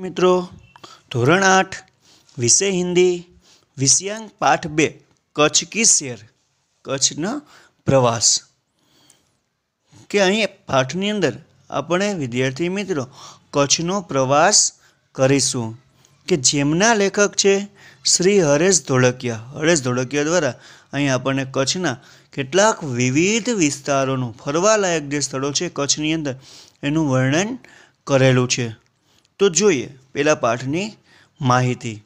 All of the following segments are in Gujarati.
મિત્રો ધોરણ આઠ વિષય હિન્દી વિષયાંક પાઠ બે કચ્છ કી શેર કચ્છના પ્રવાસ કે અહીં પાઠની અંદર આપણે વિદ્યાર્થી મિત્રો કચ્છનો પ્રવાસ કરીશું કે જેમના લેખક છે શ્રી હરેશ ધોળકિયા હરેશ ધોળકિયા દ્વારા અહીં આપણને કચ્છના કેટલાક વિવિધ વિસ્તારોનું ફરવાલાયક જે સ્થળો છે કચ્છની અંદર એનું વર્ણન કરેલું છે તો જોઈએ પેલા પાઠની માહિતી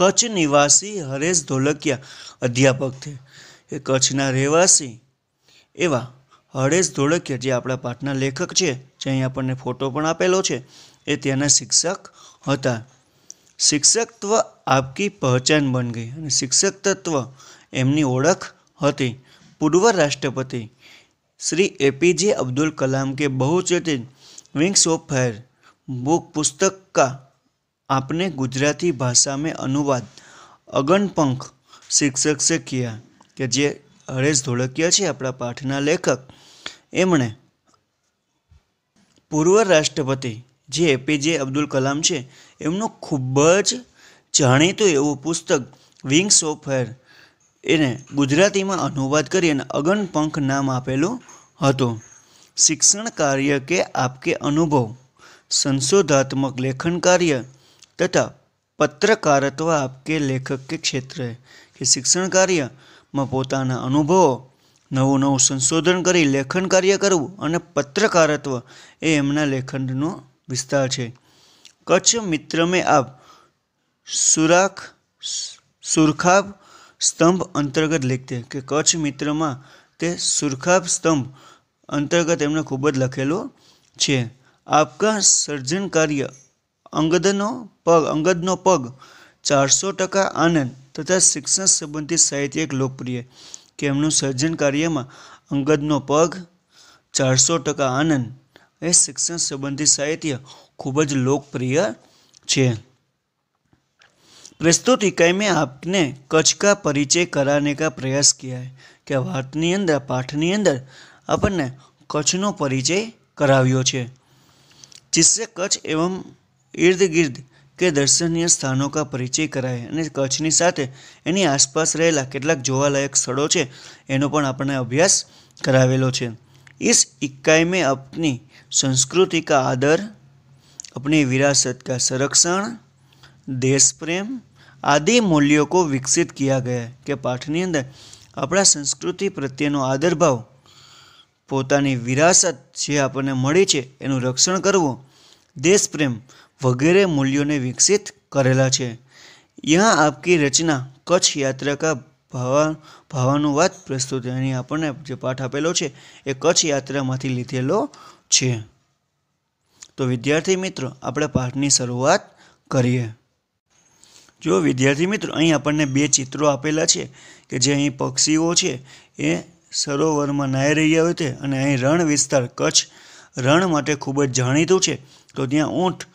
કચ્છ નિવાસી હરેશ ધોળકિયા અધ્યાપક છે એ કચ્છના રહેવાસી એવા હરેશ ધોળકિયા જે આપણા પાઠના લેખક છે જે અહીં આપણને ફોટો પણ આપેલો છે એ ત્યાંના શિક્ષક હતા શિક્ષકત્વ આપકી પહેચાન બન ગઈ અને શિક્ષક તત્વ એમની ઓળખ હતી પૂર્વ રાષ્ટ્રપતિ શ્રી એપીજે અબ્દુલ કલામ કે બહુચેતિત વિંગ્સ ઓફ ફાયર બુક પુસ્તક કા આપને ગુજરાતી भाषा में अनुवाद અગનપંખ શિક્ષક સે કિયા કે જે હરેશ ધોળકિયા છે આપણા પાઠના લેખક એમણે પૂર્વ રાષ્ટ્રપતિ જે એપીજે અબ્દુલ કલામ છે એમનું ખૂબ જ જાણીતું એવું પુસ્તક વિંગ્સ ઓફ ફેર એને ગુજરાતીમાં અનુવાદ કરી અને અગનપંખ નામ આપેલું હતું શિક્ષણ કાર્ય કે આપકે અનુભવ સંશોધાત્મક લેખન કાર્ય તથા પત્રકારત્વ આપ કે લેખક કે ક્ષેત્રે કે શિક્ષણ કાર્યમાં પોતાના અનુભવો નવું નવું સંશોધન કરી લેખન કાર્ય કરવું અને પત્રકારત્વ એ એમના લેખનનો વિસ્તાર છે કચ્છ મિત્ર મેં આપ સુરાખ સુરખાબ સ્તંભ અંતર્ગત લેખતે કે કચ્છ મિત્રમાં તે સુરખાબ સ્તંભ અંતર્ગત એમને ખૂબ જ લખેલો છે આપઘાત સર્જન કાર્ય અંગદનો પગ અંગદનો પગ ચારસો ટકા આનંદ તથા શિક્ષણ સંબંધિત સાહિત્ય એક લોકપ્રિય કે એમનું સર્જન કાર્યમાં અંગદનો પગ ચારસો ટકા આનંદ એ શિક્ષણ સંબંધિત સાહિત્ય ખૂબ જ લોકપ્રિય છે प्रस्तुत इकाई में आपने कच्छ का परिचय कराने का प्रयास किया કે વાતની અંદર પાઠની અંદર આપણને કચ્છનો પરિચય કરાવ્યો છે जिससे કચ્છ એવમ इर्द ગિર્દ કે દર્શનીય સ્થાનો કા પરિચય કરાય અને કચ્છની સાથે એની આસપાસ રહેલા કેટલાક જોવાલાયક સ્થળો છે એનો પણ આપણને અભ્યાસ કરાવેલો છે ઇસ ઇકાઈ મેં આપની સંસ્કૃતિ કા આદર अपनी विरासत का संरक्षण देश આદિ મૂલ્યો કો વિકસિત કિયા ગયા કે પાઠની અંદર આપણા સંસ્કૃતિ પ્રત્યેનો આદરભાવ પોતાની વિરાસત જે આપણને મળી છે એનું રક્ષણ કરવું દેશપ્રેમ વગેરે મૂલ્યોને વિકસિત કરેલા છે યહાં આપકી રચના કચ્છ યાત્રા કા ભાવા ભાવાનુવાદ પ્રસ્તુત એની આપણને જે પાઠ આપેલો છે એ કચ્છ યાત્રામાંથી લીધેલો છે તો વિદ્યાર્થી મિત્રો આપણે પાઠની શરૂઆત કરીએ જો વિદ્યાર્થી મિત્રો અહીં આપણને બે ચિત્રો આપેલા છે કે જે અહીં પક્ષીઓ છે એ સરોવરમાં નાહી રહ્યા હોય તે અને અહીં રણ વિસ્તાર કચ્છ રણ માટે ખૂબ જ જાણીતું છે તો ત્યાં ઊંટ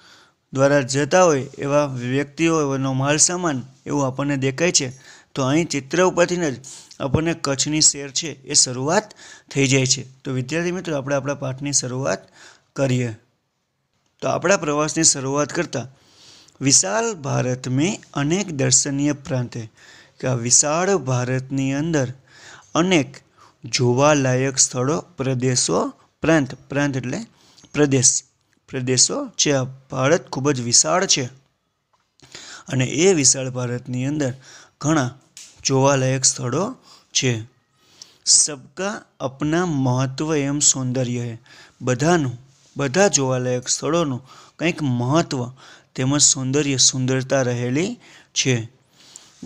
દ્વારા જતા હોય એવા વ્યક્તિઓ એનો માલ સામાન એવું આપણને દેખાય છે તો અહીં ચિત્ર ઉપરથીને જ આપણને કચ્છની શેર છે એ શરૂઆત થઈ જાય છે તો વિદ્યાર્થી મિત્રો આપણે આપણા પાઠની શરૂઆત કરીએ તો આપણા પ્રવાસની શરૂઆત કરતાં વિશાળ ભારત મેં અનેક દર્શનીય પ્રાંતે કે આ વિશાળ ભારતની અંદર અનેક જોવાલાયક સ્થળો પ્રદેશો પ્રાંત પ્રાંત એટલે પ્રદેશ પ્રદેશો છે ભારત ખૂબ જ વિશાળ છે અને એ વિશાળ ભારતની અંદર ઘણા જોવાલાયક સ્થળો છે સબકા અપના મહત્ત્વ એમ સૌંદર્ય હે બધાનું બધા જોવાલાયક સ્થળોનું કંઈક મહત્ત્વ તેમજ સૌંદર્ય સુંદરતા રહેલી છે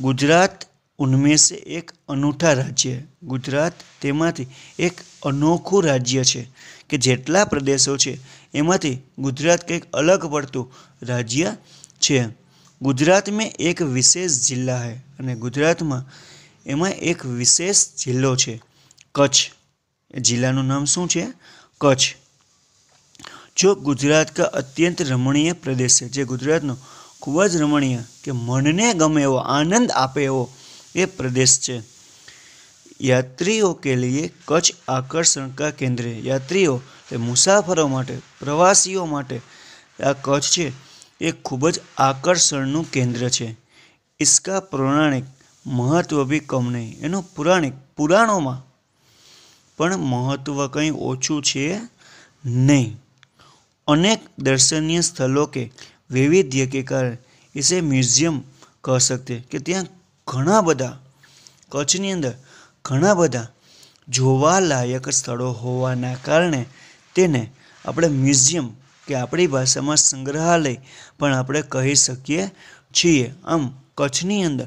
ગુજરાત ઉન્મેષે એક અનૂઠા રાજ્ય ગુજરાત તેમાંથી એક અનોખું રાજ્ય છે કે જેટલા પ્રદેશો છે એમાંથી ગુજરાત કંઈક અલગ પડતું રાજ્ય છે ગુજરાત મેં એક વિશેષ જિલ્લા છે અને ગુજરાતમાં એમાં એક વિશેષ જિલ્લો છે કચ્છ જિલ્લાનું નામ શું છે કચ્છ જો ગુજરાત કા અત્યંત રમણીય પ્રદેશ છે જે ગુજરાતનો ખૂબ જ રમણીય કે મનને ગમે એવો આનંદ આપે એવો એ પ્રદેશ છે યાત્રીઓ કે લીએ કચ્છ આકર્ષણ કા કેન્દ્ર યાત્રીઓ એ મુસાફરો માટે પ્રવાસીઓ માટે આ કચ્છ છે એ ખૂબ જ આકર્ષણનું કેન્દ્ર છે ઇસકા પૌરાણિક મહત્ત્વ બી કમ નહીં એનું પુરાણિક પુરાણોમાં પણ મહત્ત્વ કંઈ ઓછું છે નહીં અનેક દર્શનીય સ્થળો કે વૈવિધ્ય કે કારણે इसे म्यूज़ियम कह सकते हैं कि ત્યાં ઘણા બધા કચ્છની અંદર ઘણા બધા જોવાલાયક સ્થળો હોવાના કારણે તેને આપણે મ્યુઝિયમ કે આપણી ભાષામાં સંગ્રહાલય પણ આપણે કહી શકીએ છીએ આમ કચ્છની અંદર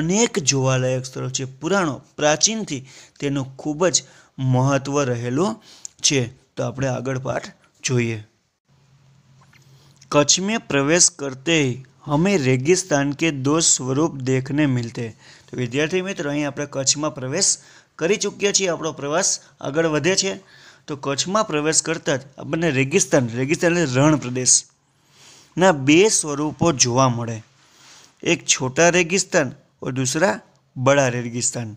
અનેક જોવાલાયક સ્થળો છે પુરાણો પ્રાચીનથી તેનું ખૂબ જ મહત્ત્વ રહેલું છે તો આપણે આગળ પાઠ જોઈએ કચ્છમાં પ્રવેશ કરતે हमें રેગિસ્તાન કે દો સ્વરૂપ દેખને મિલતે તો વિદ્યાર્થી મિત્રો અહીં આપણે કચ્છમાં પ્રવેશ કરી ચૂક્યા છીએ આપણો પ્રવાસ આગળ વધે છે તો કચ્છમાં પ્રવેશ કરતાં જ આપણને રેગિસ્તાન રેગિસ્તાન એટલે રણ પ્રદેશના બે સ્વરૂપો જોવા મળે એક છોટા રેગિસ્તાન ઓર દૂસરા બડા રેગિસ્તાન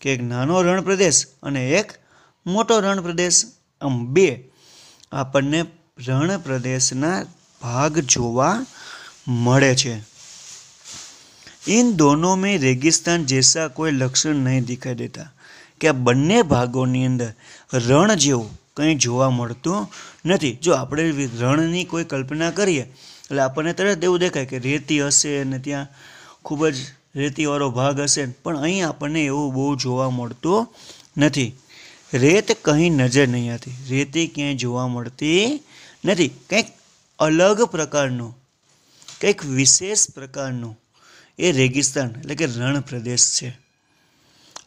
કે એક નાનો રણ પ્રદેશ અને એક મોટો રણ પ્રદેશ આમ બે આપણને રણ પ્રદેશના ભાગ જોવા મળે છે इन દોનો में રેગિસ્તાન જેસા કોઈ લક્ષણ નહીં દેખાઈ દેતા કે આ બંને ભાગોની અંદર રણ જેવું કંઈ જોવા મળતું નથી જો આપણે રણની કોઈ કલ્પના કરીએ એટલે આપણને તરત એવું દેખાય કે રેતી હશે ને ત્યાં ખૂબ જ રેતીવાળો ભાગ હશે પણ અહીં આપણને એવું બહુ જોવા મળતું નથી રેત કંઈ નજર નહીં આવતી રેતી ક્યાંય જોવા મળતી નથી કંઈક અલગ પ્રકારનું કંઈક વિશેષ પ્રકારનું એ રેગિસ્તાન એટલે કે રણ પ્રદેશ છે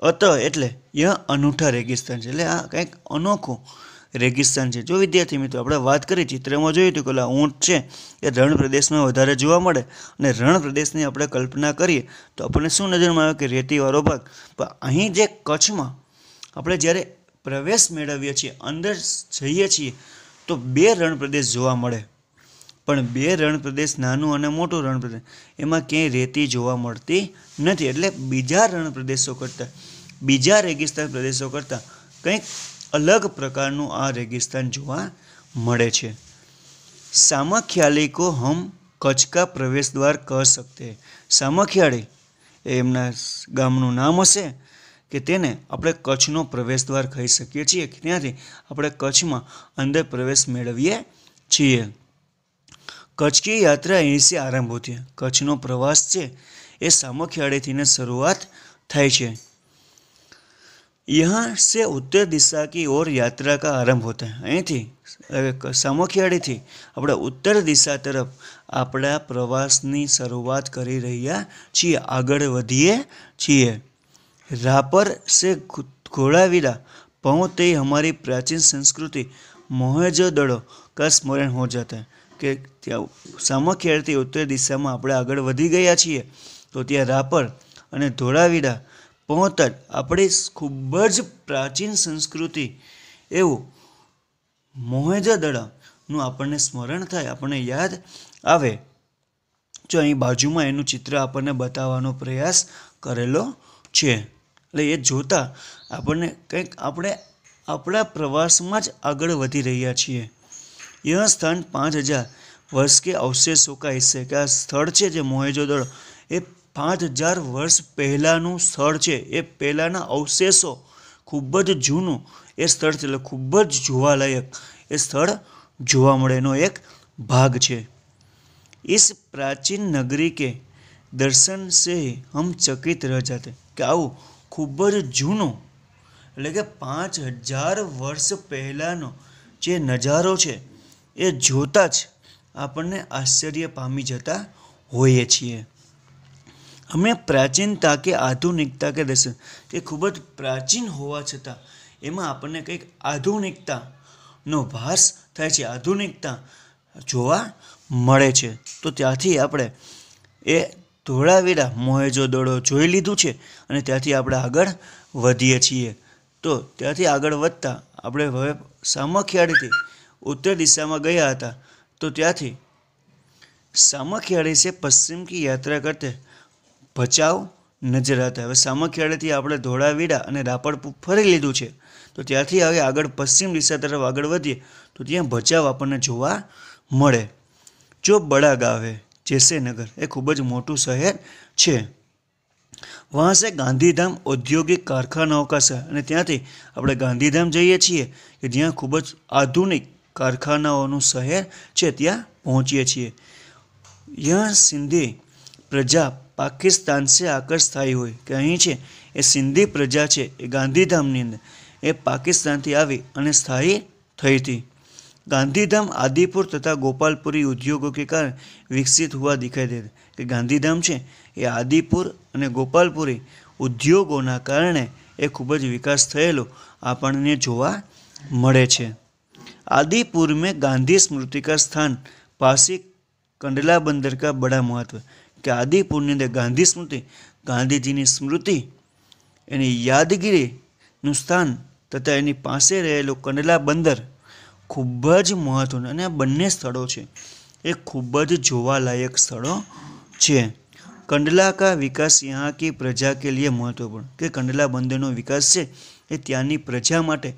અત એટલે ય અનૂઠા રેગિસ્તાન છે એટલે આ કંઈક અનોખું રેગિસ્તાન છે જો વિદ્યાર્થી મિત્રો આપણે વાત કરી ચિત્રમાં જોયું હતું કે ઓલા ઊંટ છે એ રણ પ્રદેશમાં વધારે જોવા મળે અને રણ પ્રદેશની આપણે કલ્પના કરીએ તો આપણને શું નજરમાં આવે કે રેતીવાળો ભાગ પણ અહીં જે કચ્છમાં આપણે જ્યારે પ્રવેશ મેળવીએ છીએ અંદર જઈએ છીએ તો બે રણ પ્રદેશ જોવા મળે પણ બે રણપ્રદેશ નાનું અને મોટું રણપ્રદેશ એમાં ક્યાંય રેતી જોવા મળતી નથી એટલે બીજા રણપ્રદેશો કરતાં બીજા રેગિસ્તાન પ્રદેશો કરતાં કંઈક અલગ પ્રકારનું આ રેગિસ્તાન જોવા મળે છે સામખ્યાલી હમ કચ્છ કા પ્રવેશ દ્વાર કહી શકતે સામખ્યાળી એ એમના ગામનું નામ હશે કે તેને આપણે કચ્છનો પ્રવેશદ્વાર કહી શકીએ છીએ ત્યાંથી આપણે કચ્છમાં અંદર પ્રવેશ મેળવીએ છીએ કચ્છની યાત્રા એસી આરંભ होती है કચ્છનો પ્રવાસ છે એ સામખિયાડી થીને શરૂઆત થઈ છે યહાં સે ઉત્તર દિશા કી ઓર યાત્રા કા આરંભ હોતે હૈ થી સામખિયાડી થી આપડે ઉત્તર દિશા તરફ આપડા પ્રવાસ ની શરૂઆત કરી રહીયા છીએ આગળ વધીએ છીએ રાપર સે ખોળાવિલા પહોંચતે હમારી પ્રાચીન સંસ્કૃતિ મોહેજોદડો કસ્મોરેન હો જાતે હૈ કે ત્યાં સામખિયાળથી ઉત્તર દિશામાં આપણે આગળ વધી ગયા છીએ તો ત્યાં રાપર અને ધોળાવીરા પહોંતર આપણી ખૂબ જ પ્રાચીન સંસ્કૃતિ એવું મોહેજાદડાનું આપણને સ્મરણ થાય આપણને યાદ આવે જો અહીં બાજુમાં એનું ચિત્ર આપણને બતાવવાનો પ્રયાસ કરેલો છે એટલે એ જોતાં આપણને કંઈક આપણે આપણા પ્રવાસમાં જ આગળ વધી રહ્યા છીએ यह स्थान पाँच हज़ार वर्ष के अवशेषों का हिस्से કે આ સ્થળ છે જે મોહેજોદડો એ પાંચ હજાર વર્ષ પહેલાંનું સ્થળ છે એ પહેલાંના અવશેષો ખૂબ જ જૂનું એ સ્થળ છે એટલે ખૂબ જ જોવાલાયક એ સ્થળ જોવા મળેનો એક ભાગ છે ઇસ પ્રાચીન નગરી કે દર્શન સે હમ ચકિત રહ આવું ખૂબ જ જૂનું એટલે કે પાંચ હજાર વર્ષ પહેલાંનો જે નજારો છે એ જોતાં જ આપણને આશ્ચર્ય પામી જતા હોઈએ છીએ અમે પ્રાચીનતા કે આધુનિકતા કે દર્શન તે ખૂબ જ પ્રાચીન હોવા છતાં એમાં આપણને કંઈક આધુનિકતાનો ભાસ થાય છે આધુનિકતા જોવા મળે છે તો ત્યાંથી આપણે એ ધોળાવીરા મોહેજો દોડો જોઈ લીધું છે અને ત્યાંથી આપણે આગળ વધીએ છીએ તો ત્યાંથી આગળ વધતા આપણે હવે સામખિયાળીથી ઉત્તર દિશામાં ગયા હતા તો ત્યાંથી સામખિયાળીસે પશ્ચિમકી યાત્રા કરતે ભચાવ નજર હતા હવે સામખિયાળીથી આપણે ધોળાવીરા અને રાપરપુર ફરી લીધું છે તો ત્યાંથી હવે આગળ પશ્ચિમ દિશા તરફ આગળ વધીએ તો ત્યાં ભચાવ આપણને જોવા મળે જો બળાગ આવે જેસેનગર એ ખૂબ જ મોટું શહેર છે વહાં ગાંધીધામ ઔદ્યોગિક કારખાનાઓ કા અને ત્યાંથી આપણે ગાંધીધામ જઈએ છીએ કે જ્યાં ખૂબ જ આધુનિક કારખાનાઓનું શહેર છે ત્યાં પહોંચીએ છીએ યહ સિંધી પ્રજા પાકિસ્તાન સે આકર્ષ સ્થાયી હોય કે અહીં છે એ સિંધી પ્રજા છે એ ગાંધીધામની અંદર એ પાકિસ્તાનથી આવી અને સ્થાયી થઈ હતી ગાંધીધામ આદિપુર તથા ગોપાલપુરી ઉદ્યોગો કે કારણે વિકસિત હોવા દેખાઈ દે કે ગાંધીધામ છે એ આદિપુર અને ગોપાલપુરી ઉદ્યોગોના કારણે એ ખૂબ જ વિકાસ થયેલો આપણને જોવા મળે છે આદિપુર મેં ગાંધી स्मृति का स्थान पासी कंडला बंदर का बड़ा महत्व કે આદિપુરની અંદર ગાંધી સ્મૃતિ ગાંધીજીની સ્મૃતિ એની યાદગીરીનું સ્થાન તથા એની પાસે રહેલું કંડલા બંદર ખૂબ જ મહત્ત્વનું અને આ બંને સ્થળો છે એ ખૂબ જ જોવાલાયક સ્થળો છે કંડલા કા વિકાસ યહાં કી પ્રજા કે લીએ મહત્વપૂર્ણ કે કંડલા બંદરનો વિકાસ છે એ ત્યાંની પ્રજા માટે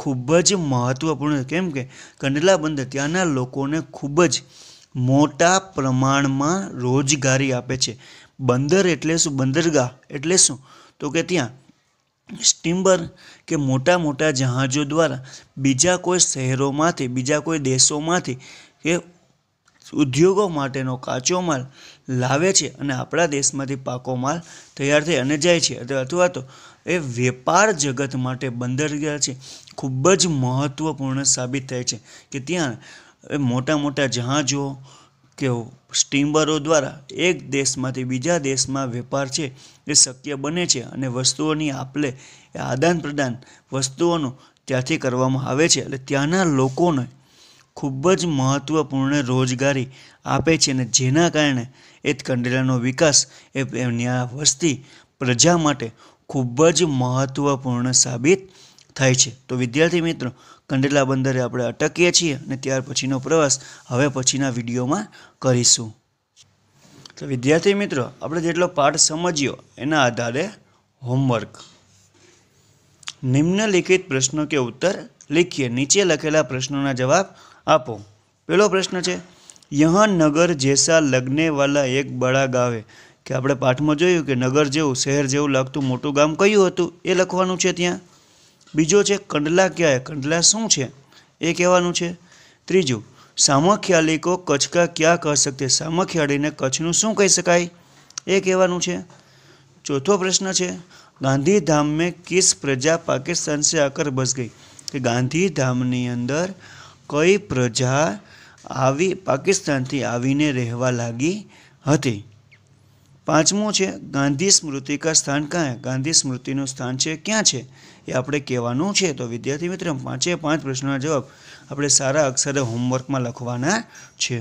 ખૂબ જ મહત્ત્વપૂર્ણ કેમ કે કંડલા બંદર ત્યાંના લોકોને ખૂબ જ મોટા પ્રમાણમાં રોજગારી આપે છે બંદર એટલે શું બંદરગાહ એટલે શું તો કે ત્યાં સ્ટીમ્બર કે મોટા મોટા જહાજો દ્વારા બીજા કોઈ શહેરોમાંથી બીજા કોઈ દેશોમાંથી કે ઉદ્યોગો માટેનો કાચો માલ લાવે છે અને આપણા દેશમાંથી પાકો માલ તૈયાર થઈ અને જાય છે અથવા તો એ વેપાર જગત માટે બંદરગાહ છે ખૂબ જ મહત્ત્વપૂર્ણ સાબિત થાય છે કે ત્યાં એ મોટા મોટા જહાજો કે સ્ટીમરો દ્વારા એક દેશમાંથી બીજા દેશમાં વેપાર છે એ શક્ય બને છે અને વસ્તુઓની આપલે એ આદાન પ્રદાન વસ્તુઓનું ત્યાંથી કરવામાં આવે છે એટલે ત્યાંના લોકોને ખૂબ જ મહત્ત્વપૂર્ણ રોજગારી આપે છે અને જેના કારણે એ કંડલાનો વિકાસ એ એમની વસ્તી પ્રજા માટે ખૂબ જ મહત્ત્વપૂર્ણ સાબિત થાય છે તો વિદ્યાર્થી મિત્રો કંડલા બંદરે આપણે અટકીએ છીએ અને ત્યાર પછીનો પ્રવાસ હવે પછીના વિડીયોમાં કરીશું તો વિદ્યાર્થી મિત્રો આપણે જેટલો પાઠ સમજ્યો એના આધારે હોમવર્ક નિમ્નલિખિત પ્રશ્નો કે ઉત્તર લખીએ નીચે લખેલા પ્રશ્નોના જવાબ આપો પહેલો પ્રશ્ન છે યહાં નગર જેસા લગને વાલા એક બડા ગાવે કે આપણે પાઠમાં જોયું કે નગર જેવું શહેર જેવું લાગતું મોટું ગામ કયું હતું એ લખવાનું છે ત્યાં બીજો છે કંડલા ક્યાં કંડલા શું છે એ કહેવાનું છે ત્રીજું સામખ્યાલિકો કચકા ક્યાં કહી શકતે સામખ્યાળીને કચ્છનું શું કહી શકાય એ કહેવાનું છે ચોથો પ્રશ્ન છે ગાંધીધામ મેં કિસ પ્રજા પાકિસ્તાન સે આકર બસ ગઈ કે ગાંધીધામની અંદર કઈ પ્રજા આવી પાકિસ્તાનથી આવીને રહેવા લાગી હતી પાંચમું છે ગાંધી સ્મૃતિકા સ્થાન ક્યાં ગાંધી સ્મૃતિનું સ્થાન છે ક્યાં છે એ આપણે કહેવાનું છે તો વિદ્યાર્થી મિત્ર પાંચે પાંચ પ્રશ્નોના જવાબ આપણે સારા અક્ષરે હોમવર્કમાં લખવાના છે